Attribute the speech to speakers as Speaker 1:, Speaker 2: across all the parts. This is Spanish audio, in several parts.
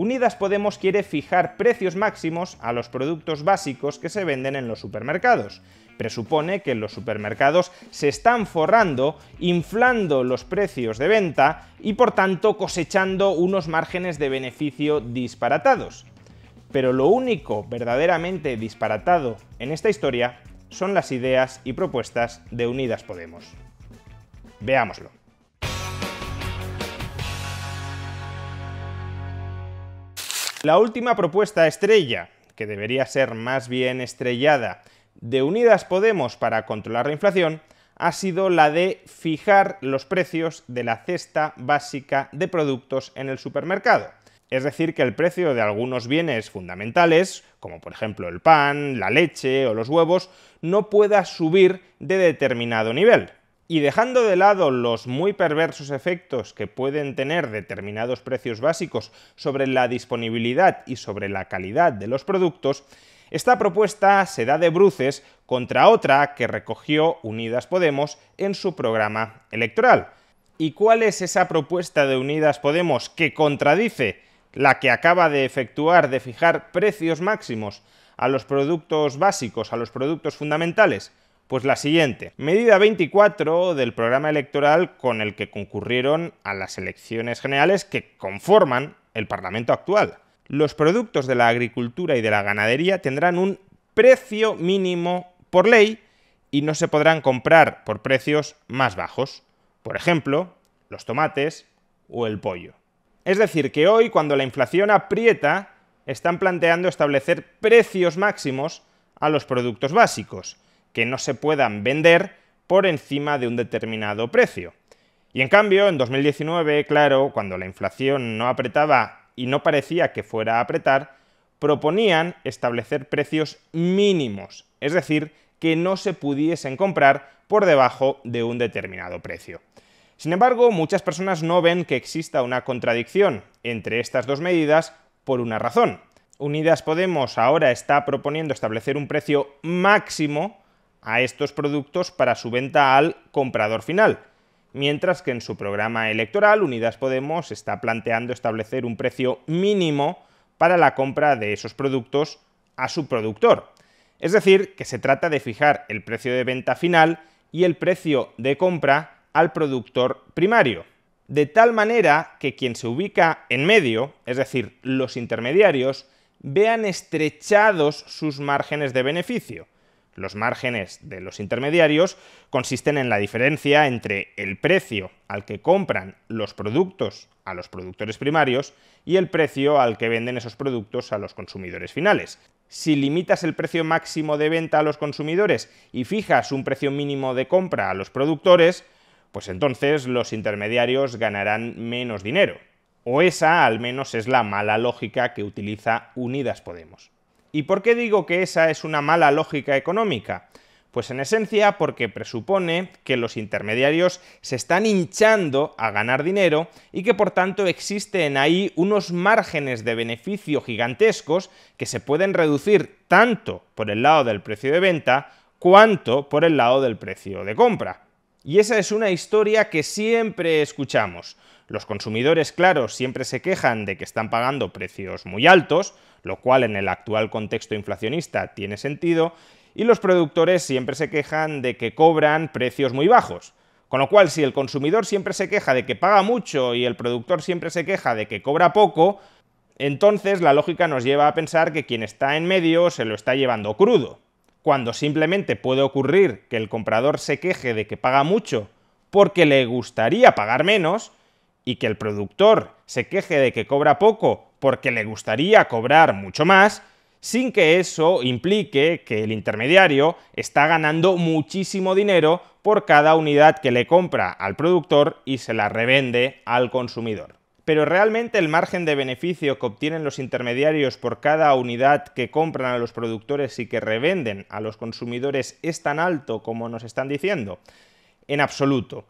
Speaker 1: Unidas Podemos quiere fijar precios máximos a los productos básicos que se venden en los supermercados. Presupone que los supermercados se están forrando, inflando los precios de venta y por tanto cosechando unos márgenes de beneficio disparatados. Pero lo único verdaderamente disparatado en esta historia son las ideas y propuestas de Unidas Podemos. Veámoslo. La última propuesta estrella, que debería ser más bien estrellada, de Unidas Podemos para controlar la inflación, ha sido la de fijar los precios de la cesta básica de productos en el supermercado. Es decir, que el precio de algunos bienes fundamentales, como por ejemplo el pan, la leche o los huevos, no pueda subir de determinado nivel. Y dejando de lado los muy perversos efectos que pueden tener determinados precios básicos sobre la disponibilidad y sobre la calidad de los productos, esta propuesta se da de bruces contra otra que recogió Unidas Podemos en su programa electoral. ¿Y cuál es esa propuesta de Unidas Podemos que contradice la que acaba de efectuar de fijar precios máximos a los productos básicos, a los productos fundamentales? Pues la siguiente, medida 24 del programa electoral con el que concurrieron a las elecciones generales que conforman el Parlamento actual. Los productos de la agricultura y de la ganadería tendrán un precio mínimo por ley y no se podrán comprar por precios más bajos. Por ejemplo, los tomates o el pollo. Es decir, que hoy, cuando la inflación aprieta, están planteando establecer precios máximos a los productos básicos que no se puedan vender por encima de un determinado precio. Y en cambio, en 2019, claro, cuando la inflación no apretaba y no parecía que fuera a apretar, proponían establecer precios mínimos, es decir, que no se pudiesen comprar por debajo de un determinado precio. Sin embargo, muchas personas no ven que exista una contradicción entre estas dos medidas por una razón. Unidas Podemos ahora está proponiendo establecer un precio máximo a estos productos para su venta al comprador final, mientras que en su programa electoral Unidas Podemos está planteando establecer un precio mínimo para la compra de esos productos a su productor. Es decir, que se trata de fijar el precio de venta final y el precio de compra al productor primario, de tal manera que quien se ubica en medio, es decir, los intermediarios, vean estrechados sus márgenes de beneficio, los márgenes de los intermediarios consisten en la diferencia entre el precio al que compran los productos a los productores primarios y el precio al que venden esos productos a los consumidores finales. Si limitas el precio máximo de venta a los consumidores y fijas un precio mínimo de compra a los productores, pues entonces los intermediarios ganarán menos dinero. O esa al menos es la mala lógica que utiliza Unidas Podemos. ¿Y por qué digo que esa es una mala lógica económica? Pues en esencia porque presupone que los intermediarios se están hinchando a ganar dinero y que por tanto existen ahí unos márgenes de beneficio gigantescos que se pueden reducir tanto por el lado del precio de venta cuanto por el lado del precio de compra. Y esa es una historia que siempre escuchamos. Los consumidores, claro, siempre se quejan de que están pagando precios muy altos, lo cual en el actual contexto inflacionista tiene sentido, y los productores siempre se quejan de que cobran precios muy bajos. Con lo cual, si el consumidor siempre se queja de que paga mucho y el productor siempre se queja de que cobra poco, entonces la lógica nos lleva a pensar que quien está en medio se lo está llevando crudo, cuando simplemente puede ocurrir que el comprador se queje de que paga mucho porque le gustaría pagar menos y que el productor se queje de que cobra poco porque le gustaría cobrar mucho más, sin que eso implique que el intermediario está ganando muchísimo dinero por cada unidad que le compra al productor y se la revende al consumidor. Pero realmente el margen de beneficio que obtienen los intermediarios por cada unidad que compran a los productores y que revenden a los consumidores es tan alto como nos están diciendo? En absoluto.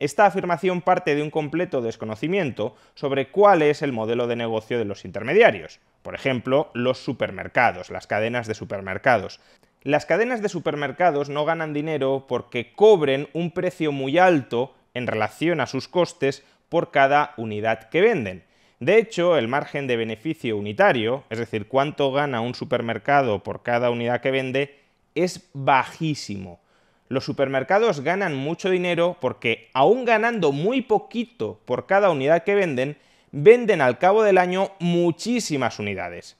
Speaker 1: Esta afirmación parte de un completo desconocimiento sobre cuál es el modelo de negocio de los intermediarios, por ejemplo, los supermercados, las cadenas de supermercados. Las cadenas de supermercados no ganan dinero porque cobren un precio muy alto en relación a sus costes por cada unidad que venden. De hecho, el margen de beneficio unitario, es decir, cuánto gana un supermercado por cada unidad que vende, es bajísimo los supermercados ganan mucho dinero porque, aun ganando muy poquito por cada unidad que venden, venden al cabo del año muchísimas unidades.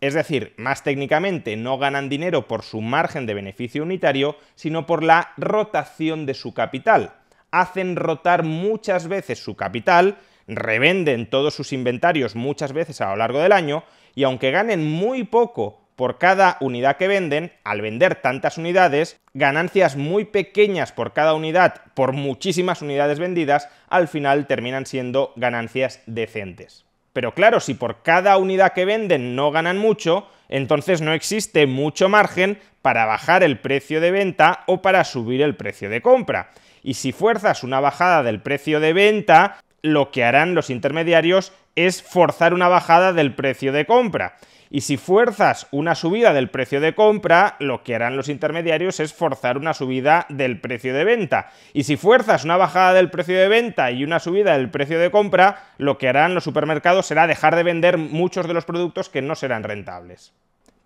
Speaker 1: Es decir, más técnicamente no ganan dinero por su margen de beneficio unitario, sino por la rotación de su capital. Hacen rotar muchas veces su capital, revenden todos sus inventarios muchas veces a lo largo del año, y aunque ganen muy poco por cada unidad que venden, al vender tantas unidades, ganancias muy pequeñas por cada unidad, por muchísimas unidades vendidas, al final terminan siendo ganancias decentes. Pero claro, si por cada unidad que venden no ganan mucho, entonces no existe mucho margen para bajar el precio de venta o para subir el precio de compra. Y si fuerzas una bajada del precio de venta, lo que harán los intermediarios es forzar una bajada del precio de compra. Y si fuerzas una subida del precio de compra, lo que harán los intermediarios es forzar una subida del precio de venta. Y si fuerzas una bajada del precio de venta y una subida del precio de compra, lo que harán los supermercados será dejar de vender muchos de los productos que no serán rentables.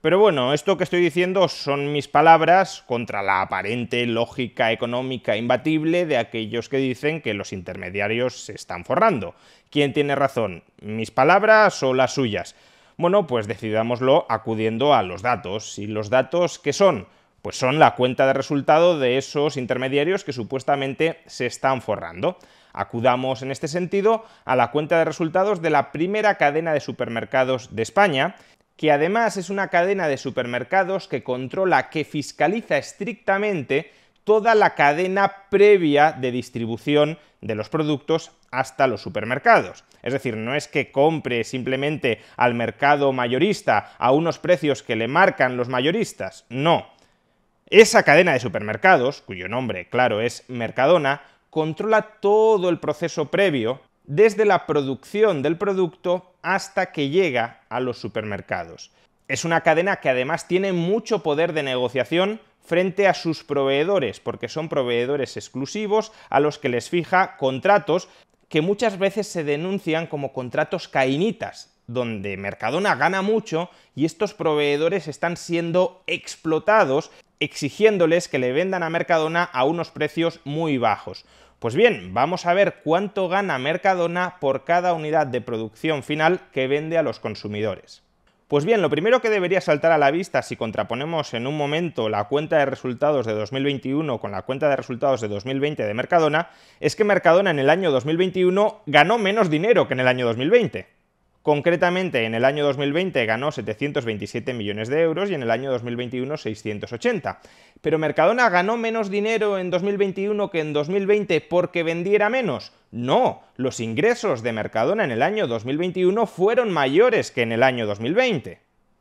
Speaker 1: Pero bueno, esto que estoy diciendo son mis palabras contra la aparente lógica económica imbatible de aquellos que dicen que los intermediarios se están forrando. ¿Quién tiene razón? ¿Mis palabras o las suyas? Bueno, pues decidámoslo acudiendo a los datos. ¿Y los datos qué son? Pues son la cuenta de resultado de esos intermediarios que supuestamente se están forrando. Acudamos en este sentido a la cuenta de resultados de la primera cadena de supermercados de España, que además es una cadena de supermercados que controla, que fiscaliza estrictamente toda la cadena previa de distribución de los productos hasta los supermercados. Es decir, no es que compre simplemente al mercado mayorista a unos precios que le marcan los mayoristas, no. Esa cadena de supermercados, cuyo nombre claro es Mercadona, controla todo el proceso previo desde la producción del producto hasta que llega a los supermercados. Es una cadena que además tiene mucho poder de negociación frente a sus proveedores, porque son proveedores exclusivos a los que les fija contratos que muchas veces se denuncian como contratos cainitas, donde Mercadona gana mucho y estos proveedores están siendo explotados exigiéndoles que le vendan a Mercadona a unos precios muy bajos. Pues bien, vamos a ver cuánto gana Mercadona por cada unidad de producción final que vende a los consumidores. Pues bien, lo primero que debería saltar a la vista si contraponemos en un momento la cuenta de resultados de 2021 con la cuenta de resultados de 2020 de Mercadona es que Mercadona en el año 2021 ganó menos dinero que en el año 2020. Concretamente, en el año 2020 ganó 727 millones de euros y en el año 2021 680. Pero Mercadona ganó menos dinero en 2021 que en 2020 porque vendiera menos. No, los ingresos de Mercadona en el año 2021 fueron mayores que en el año 2020.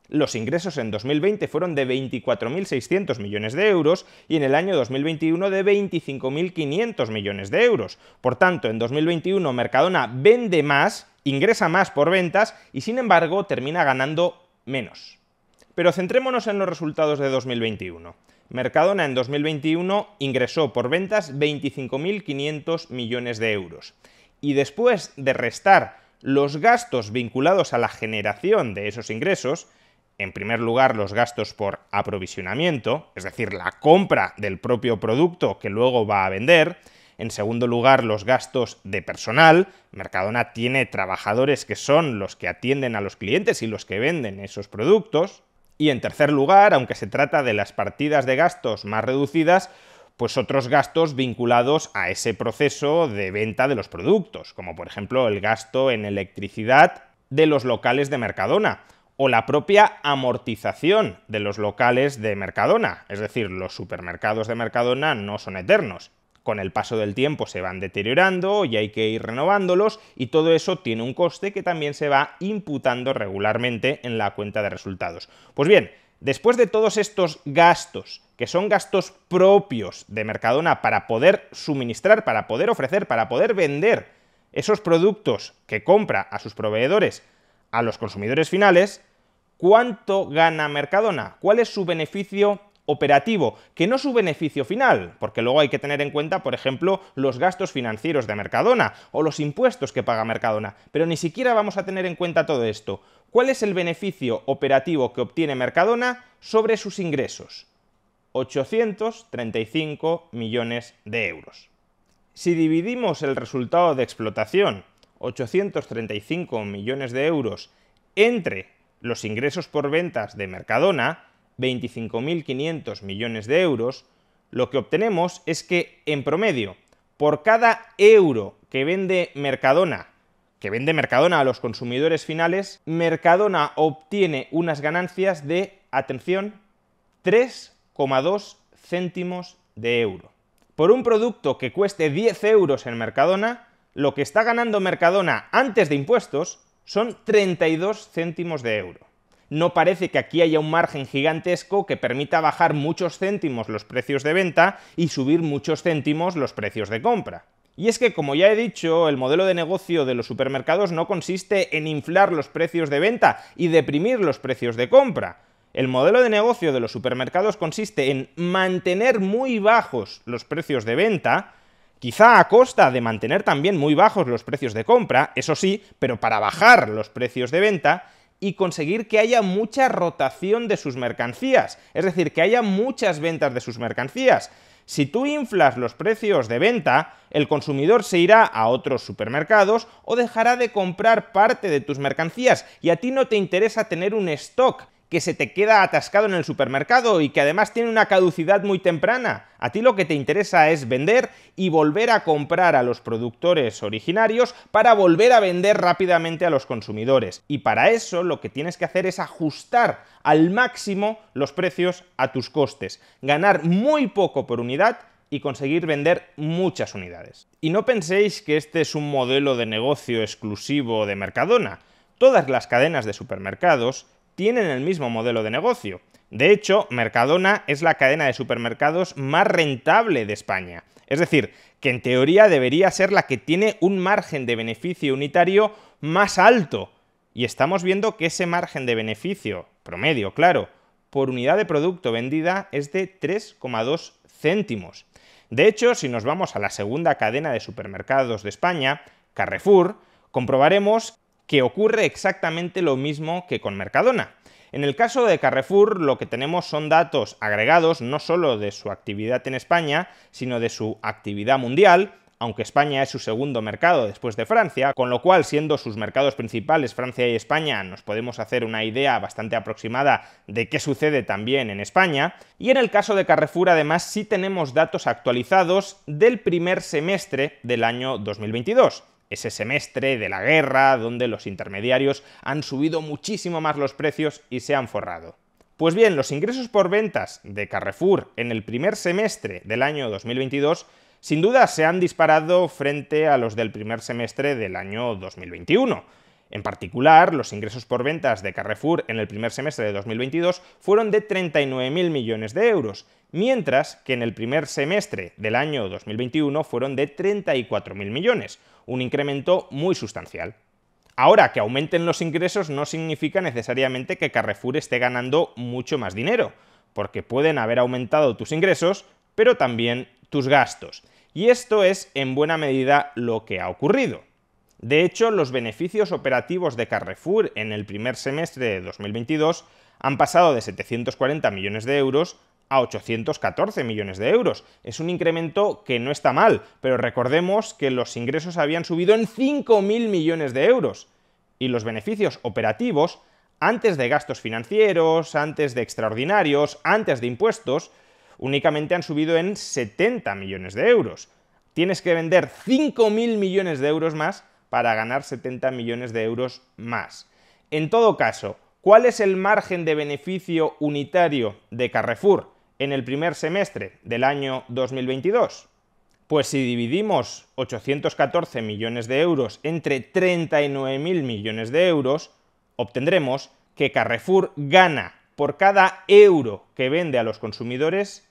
Speaker 1: Los ingresos en 2020 fueron de 24.600 millones de euros y en el año 2021 de 25.500 millones de euros. Por tanto, en 2021 Mercadona vende más ingresa más por ventas y sin embargo termina ganando menos. Pero centrémonos en los resultados de 2021. Mercadona en 2021 ingresó por ventas 25.500 millones de euros. Y después de restar los gastos vinculados a la generación de esos ingresos, en primer lugar los gastos por aprovisionamiento, es decir, la compra del propio producto que luego va a vender, en segundo lugar, los gastos de personal. Mercadona tiene trabajadores que son los que atienden a los clientes y los que venden esos productos. Y en tercer lugar, aunque se trata de las partidas de gastos más reducidas, pues otros gastos vinculados a ese proceso de venta de los productos, como por ejemplo el gasto en electricidad de los locales de Mercadona o la propia amortización de los locales de Mercadona. Es decir, los supermercados de Mercadona no son eternos con el paso del tiempo se van deteriorando y hay que ir renovándolos y todo eso tiene un coste que también se va imputando regularmente en la cuenta de resultados. Pues bien, después de todos estos gastos, que son gastos propios de Mercadona para poder suministrar, para poder ofrecer, para poder vender esos productos que compra a sus proveedores a los consumidores finales, ¿cuánto gana Mercadona? ¿Cuál es su beneficio operativo, que no su beneficio final, porque luego hay que tener en cuenta, por ejemplo, los gastos financieros de Mercadona o los impuestos que paga Mercadona, pero ni siquiera vamos a tener en cuenta todo esto. ¿Cuál es el beneficio operativo que obtiene Mercadona sobre sus ingresos? 835 millones de euros. Si dividimos el resultado de explotación, 835 millones de euros, entre los ingresos por ventas de Mercadona, 25.500 millones de euros, lo que obtenemos es que, en promedio, por cada euro que vende Mercadona, que vende Mercadona a los consumidores finales, Mercadona obtiene unas ganancias de, atención, 3,2 céntimos de euro. Por un producto que cueste 10 euros en Mercadona, lo que está ganando Mercadona antes de impuestos son 32 céntimos de euro no parece que aquí haya un margen gigantesco que permita bajar muchos céntimos los precios de venta y subir muchos céntimos los precios de compra. Y es que, como ya he dicho, el modelo de negocio de los supermercados no consiste en inflar los precios de venta y deprimir los precios de compra. El modelo de negocio de los supermercados consiste en mantener muy bajos los precios de venta, quizá a costa de mantener también muy bajos los precios de compra, eso sí, pero para bajar los precios de venta, y conseguir que haya mucha rotación de sus mercancías, es decir, que haya muchas ventas de sus mercancías. Si tú inflas los precios de venta, el consumidor se irá a otros supermercados o dejará de comprar parte de tus mercancías y a ti no te interesa tener un stock que se te queda atascado en el supermercado y que además tiene una caducidad muy temprana. A ti lo que te interesa es vender y volver a comprar a los productores originarios para volver a vender rápidamente a los consumidores. Y para eso lo que tienes que hacer es ajustar al máximo los precios a tus costes, ganar muy poco por unidad y conseguir vender muchas unidades. Y no penséis que este es un modelo de negocio exclusivo de Mercadona. Todas las cadenas de supermercados tienen el mismo modelo de negocio. De hecho, Mercadona es la cadena de supermercados más rentable de España. Es decir, que en teoría debería ser la que tiene un margen de beneficio unitario más alto. Y estamos viendo que ese margen de beneficio, promedio, claro, por unidad de producto vendida es de 3,2 céntimos. De hecho, si nos vamos a la segunda cadena de supermercados de España, Carrefour, comprobaremos que ocurre exactamente lo mismo que con Mercadona. En el caso de Carrefour, lo que tenemos son datos agregados no solo de su actividad en España, sino de su actividad mundial, aunque España es su segundo mercado después de Francia, con lo cual siendo sus mercados principales Francia y España nos podemos hacer una idea bastante aproximada de qué sucede también en España, y en el caso de Carrefour además sí tenemos datos actualizados del primer semestre del año 2022 ese semestre de la guerra donde los intermediarios han subido muchísimo más los precios y se han forrado. Pues bien, los ingresos por ventas de Carrefour en el primer semestre del año 2022 sin duda se han disparado frente a los del primer semestre del año 2021. En particular, los ingresos por ventas de Carrefour en el primer semestre de 2022 fueron de 39.000 millones de euros, mientras que en el primer semestre del año 2021 fueron de 34.000 millones, un incremento muy sustancial. Ahora, que aumenten los ingresos no significa necesariamente que Carrefour esté ganando mucho más dinero, porque pueden haber aumentado tus ingresos, pero también tus gastos. Y esto es en buena medida lo que ha ocurrido. De hecho, los beneficios operativos de Carrefour en el primer semestre de 2022 han pasado de 740 millones de euros a 814 millones de euros. Es un incremento que no está mal, pero recordemos que los ingresos habían subido en 5.000 millones de euros y los beneficios operativos, antes de gastos financieros, antes de extraordinarios, antes de impuestos, únicamente han subido en 70 millones de euros. Tienes que vender 5.000 millones de euros más para ganar 70 millones de euros más. En todo caso, ¿cuál es el margen de beneficio unitario de Carrefour? en el primer semestre del año 2022? Pues si dividimos 814 millones de euros entre 39.000 millones de euros, obtendremos que Carrefour gana por cada euro que vende a los consumidores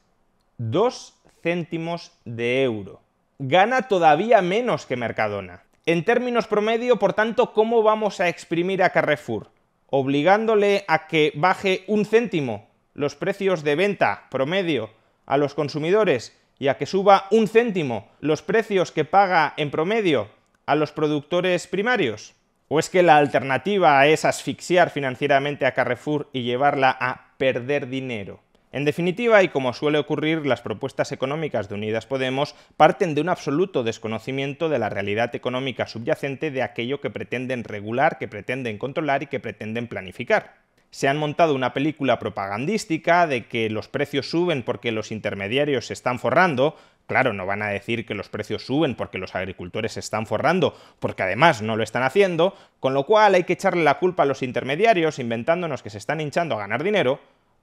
Speaker 1: 2 céntimos de euro. Gana todavía menos que Mercadona. En términos promedio, por tanto, ¿cómo vamos a exprimir a Carrefour? ¿Obligándole a que baje un céntimo los precios de venta promedio a los consumidores y a que suba un céntimo los precios que paga en promedio a los productores primarios? ¿O es que la alternativa es asfixiar financieramente a Carrefour y llevarla a perder dinero? En definitiva, y como suele ocurrir, las propuestas económicas de Unidas Podemos parten de un absoluto desconocimiento de la realidad económica subyacente de aquello que pretenden regular, que pretenden controlar y que pretenden planificar se han montado una película propagandística de que los precios suben porque los intermediarios se están forrando. Claro, no van a decir que los precios suben porque los agricultores se están forrando, porque además no lo están haciendo, con lo cual hay que echarle la culpa a los intermediarios inventándonos que se están hinchando a ganar dinero,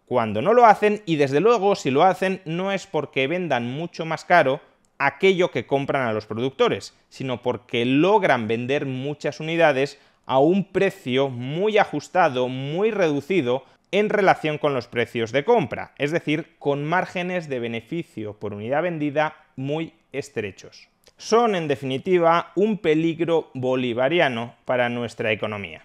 Speaker 1: cuando no lo hacen y desde luego si lo hacen no es porque vendan mucho más caro aquello que compran a los productores, sino porque logran vender muchas unidades a un precio muy ajustado, muy reducido en relación con los precios de compra, es decir, con márgenes de beneficio por unidad vendida muy estrechos. Son, en definitiva, un peligro bolivariano para nuestra economía.